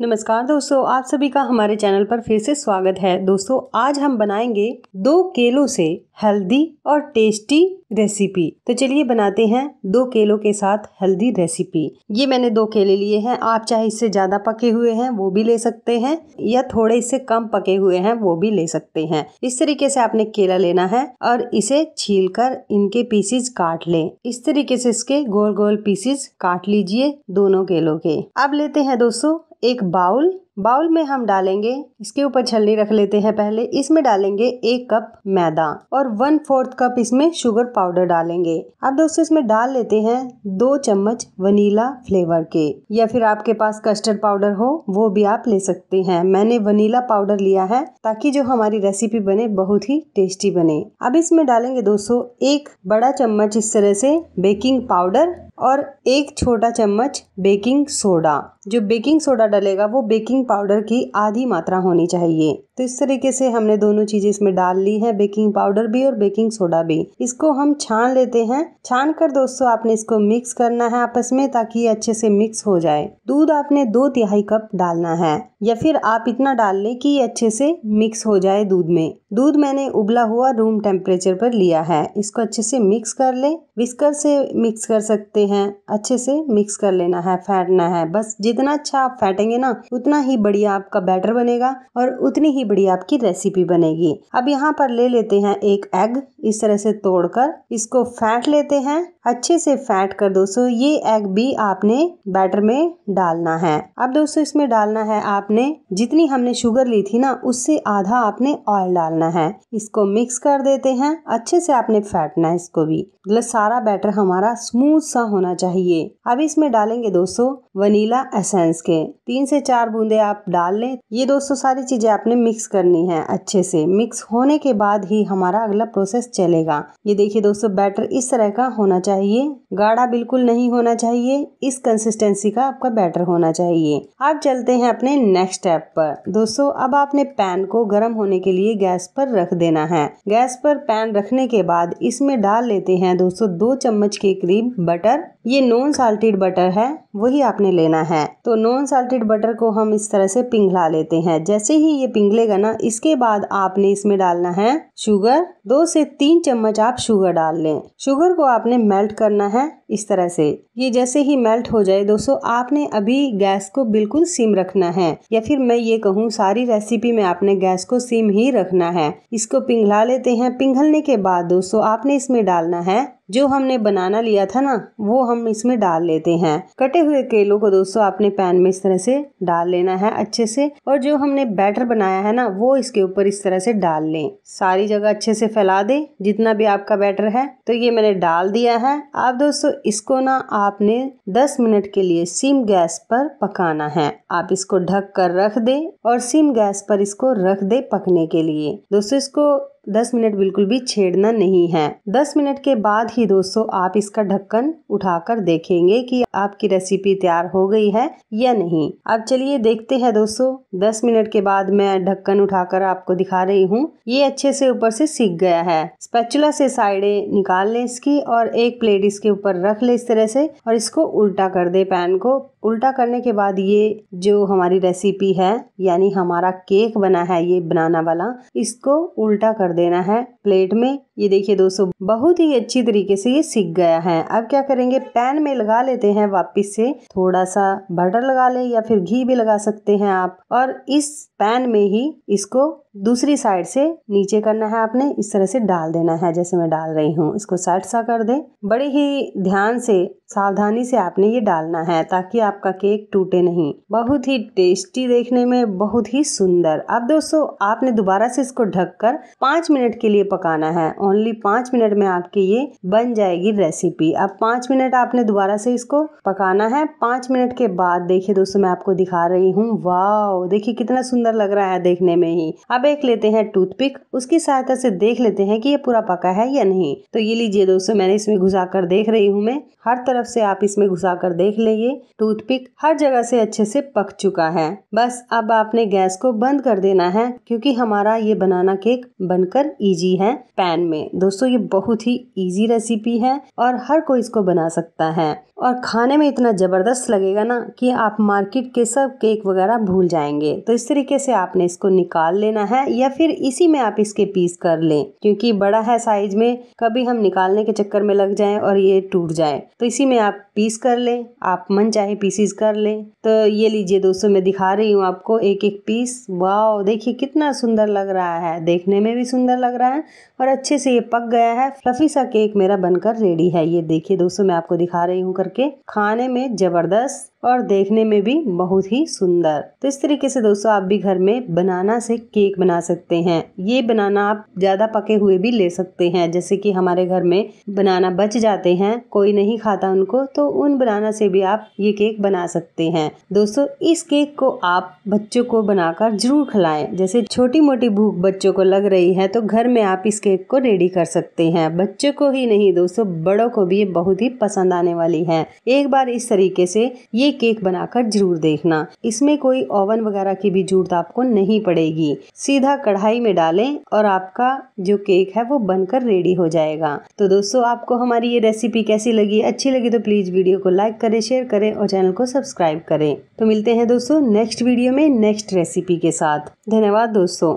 नमस्कार दोस्तों आप सभी का हमारे चैनल पर फिर से स्वागत है दोस्तों आज हम बनाएंगे दो केलों से हेल्दी और टेस्टी रेसिपी तो चलिए बनाते हैं दो केलों के साथ हेल्दी रेसिपी ये मैंने दो केले लिए हैं आप चाहे इससे ज़्यादा पके हुए हैं वो भी ले सकते हैं या थोड़े इससे कम पके हुए हैं वो भी ले सकते हैं इस तरीके से आपने केला लेना है और इसे छील कर इनके पीसेज काट ले इस तरीके से इसके गोल गोल पीसेज काट लीजिए दोनों केलों के अब लेते हैं दोस्तों एक बाउल बाउल में हम डालेंगे इसके ऊपर छलनी रख लेते हैं पहले इसमें डालेंगे एक कप मैदा और वन फोर्थ कप इसमें शुगर पाउडर डालेंगे अब दोस्तों इसमें डाल लेते हैं दो चम्मच वनीला फ्लेवर के या फिर आपके पास कस्टर्ड पाउडर हो वो भी आप ले सकते हैं मैंने वनीला पाउडर लिया है ताकि जो हमारी रेसिपी बने बहुत ही टेस्टी बने अब इसमें डालेंगे दोस्तों एक बड़ा चम्मच इस तरह से बेकिंग पाउडर और एक छोटा चम्मच बेकिंग सोडा जो बेकिंग सोडा डलेगा वो बेकिंग पाउडर की आधी मात्रा होनी चाहिए तो इस तरीके से हमने दोनों चीजें इसमें डाल ली है बेकिंग पाउडर भी और बेकिंग सोडा भी इसको हम छान लेते हैं छान कर दोस्तों आपने इसको मिक्स करना है आपस में ताकि ये अच्छे से मिक्स हो जाए दूध आपने दो तिहाई कप डालना है या फिर आप इतना डाल लें कि ये अच्छे से मिक्स हो जाए दूध में दूध मैंने उबला हुआ रूम टेम्परेचर पर लिया है इसको अच्छे से मिक्स कर ले विस्कर से मिक्स कर सकते हैं अच्छे से मिक्स कर लेना है फैटना है बस जितना अच्छा आप फैटेंगे ना उतना ही बढ़िया आपका बैटर बनेगा और उतनी ही बढ़िया आपकी रेसिपी बनेगी अब यहाँ पर ले लेते हैं एक एग इस तरह से तोड़कर इसको फैट लेते हैं अच्छे से फैट कर दोस्तों ये एग भी आपने बैटर में डालना है अब दोस्तों इसमें डालना है आपने जितनी हमने शुगर ली थी ना उससे आधा आपने ऑयल डालना है इसको मिक्स कर देते हैं अच्छे से आपने फैटना है इसको भी मतलब सारा बैटर हमारा स्मूथ सा होना चाहिए अब इसमें डालेंगे दोस्तों वनीला एसेंस के तीन से चार बूंदे आप डाल लें ये दोस्तों सारी चीजें आपने मिक्स करनी है अच्छे से मिक्स होने के बाद ही हमारा अगला प्रोसेस चलेगा ये देखिए दोस्तों बैटर इस तरह का होना चाहिए चाहिए गाढ़ा बिल्कुल नहीं होना चाहिए इस कंसिस्टेंसी का आपका बैटर होना चाहिए अब चलते हैं अपने नेक्स्ट स्टेप पर दोस्तों अब आपने पैन को गर्म होने के लिए गैस पर रख देना है गैस पर पैन रखने के बाद इसमें डाल लेते हैं दोस्तों दो चम्मच के करीब बटर ये नॉन साल्टेड बटर है वही आपने लेना है तो नॉन साल्टेड बटर को हम इस तरह से पिघला लेते हैं जैसे ही ये पिघलेगा ना इसके बाद आपने इसमें डालना है शुगर दो से तीन चम्मच आप शुगर डाल लें शुगर को आपने मेल्ट करना है इस तरह से ये जैसे ही मेल्ट हो जाए दोस्तों आपने अभी गैस को बिल्कुल सिम रखना है या फिर मैं ये कहूँ सारी रेसिपी में आपने गैस को सिम ही रखना है इसको पिघला लेते हैं पिघलने के बाद दोस्तों आपने इसमें डालना है जो हमने बनाना लिया था ना वो हम इसमें डाल लेते हैं कटे हुए केलों को दोस्तों आपने पैन में इस तरह से डाल लेना है अच्छे से और जो हमने बैटर बनाया है ना वो इसके ऊपर इस तरह से डाल लें सारी जगह अच्छे से फैला दें जितना भी आपका बैटर है तो ये मैंने डाल दिया है आप दोस्तों इसको ना आपने दस मिनट के लिए सिम गैस पर पकाना है आप इसको ढक कर रख दे और सिम गैस पर इसको रख दे पकने के लिए दोस्तों इसको दस मिनट बिल्कुल भी छेड़ना नहीं है दस मिनट के बाद ही दोस्तों आप इसका ढक्कन उठाकर देखेंगे कि आपकी रेसिपी तैयार हो गई है या नहीं अब चलिए देखते हैं दोस्तों दस मिनट के बाद मैं ढक्कन उठाकर आपको दिखा रही हूँ ये अच्छे से ऊपर से सीख गया है स्पेचुला से साइडे निकाल लें इसकी और एक प्लेट इसके ऊपर रख ले इस तरह से और इसको उल्टा कर दे पैन को उल्टा करने के बाद ये जो हमारी रेसिपी है यानी हमारा केक बना है ये बनाना वाला इसको उल्टा कर देना है प्लेट में ये देखिए दोस्तों बहुत ही अच्छी तरीके से ये सीख गया है अब क्या करेंगे पैन में लगा लेते हैं वापस से थोड़ा सा बटर लगा ले या फिर घी भी लगा सकते हैं आप और इस पैन में ही इसको दूसरी साइड से नीचे करना है आपने इस तरह से डाल देना है जैसे मैं डाल रही हूँ इसको साइड सा कर दे बड़े ही ध्यान से सावधानी से आपने ये डालना है ताकि आपका केक टूटे नहीं बहुत ही टेस्टी देखने में बहुत ही सुंदर अब दोस्तों आपने दोबारा से इसको ढककर पाँच मिनट के लिए पकाना है ओनली पाँच मिनट में आपकी ये बन जाएगी रेसिपी अब पाँच मिनट आपने दोबारा से इसको पकाना है पाँच मिनट के बाद देखिए दोस्तों मैं आपको दिखा रही हूँ वाह देखिए कितना सुंदर लग रहा है देखने में ही अब एक लेते हैं टूथपिक उसकी सहायता से देख लेते हैं कि ये पूरा पका है या नहीं तो ये लीजिए दोस्तों मैंने इसमें घुसा कर देख रही हूँ मैं हर तरफ से आप इसमें घुसा कर देख लेंगे टूथपिक हर जगह से अच्छे से पक चुका है बस अब आपने गैस को बंद कर देना है क्योंकि हमारा ये बनाना केक बनकर इजी है पैन में में दोस्तों ये बहुत ही इजी रेसिपी है और हर कोई इसको बना सकता है और खाने में इतना ज़बरदस्त लगेगा ना कि आप मार्केट के सब केक वगैरह भूल जाएंगे तो इस तरीके से आपने इसको निकाल लेना है या फिर इसी में आप इसके पीस कर लें क्योंकि बड़ा है साइज में कभी हम निकालने के चक्कर में लग जाए और ये टूट जाए तो इसी में आप पीस कर लें आप मन चाहे पीसीस कर लें तो ये लीजिए दोस्तों मैं दिखा रही हूँ आपको एक एक पीस वाह देखिए कितना सुंदर लग रहा है देखने में भी सुंदर लग रहा है और अच्छे से ये पक गया है फ्लफी सा केक मेरा बनकर रेडी है ये देखिए दोस्तों मैं आपको दिखा रही हूँ करके खाने में जबरदस्त और देखने में भी बहुत ही सुंदर तो इस तरीके से दोस्तों आप भी घर में बनाना से केक बना सकते हैं ये बनाना आप ज़्यादा पके हुए भी ले सकते हैं जैसे कि हमारे घर में बनाना बच जाते हैं कोई नहीं खाता उनको तो उन बनाना से भी आप ये केक बना सकते हैं दोस्तों इस केक को आप बच्चों को बनाकर जरूर खिलाए जैसे छोटी मोटी भूख बच्चों को लग रही है तो घर में आप इस केक को रेडी कर सकते हैं बच्चों को ही नहीं दोस्तों बड़ों को भी ये बहुत ही पसंद आने वाली है एक बार इस तरीके से ये केक बनाकर जरूर देखना इसमें कोई ओवन वगैरह की भी जरूरत आपको नहीं पड़ेगी सीधा कढ़ाई में डालें और आपका जो केक है वो बनकर रेडी हो जाएगा तो दोस्तों आपको हमारी ये रेसिपी कैसी लगी अच्छी लगी तो प्लीज वीडियो को लाइक करें शेयर करें और चैनल को सब्सक्राइब करें तो मिलते हैं दोस्तों नेक्स्ट वीडियो में नेक्स्ट रेसिपी के साथ धन्यवाद दोस्तों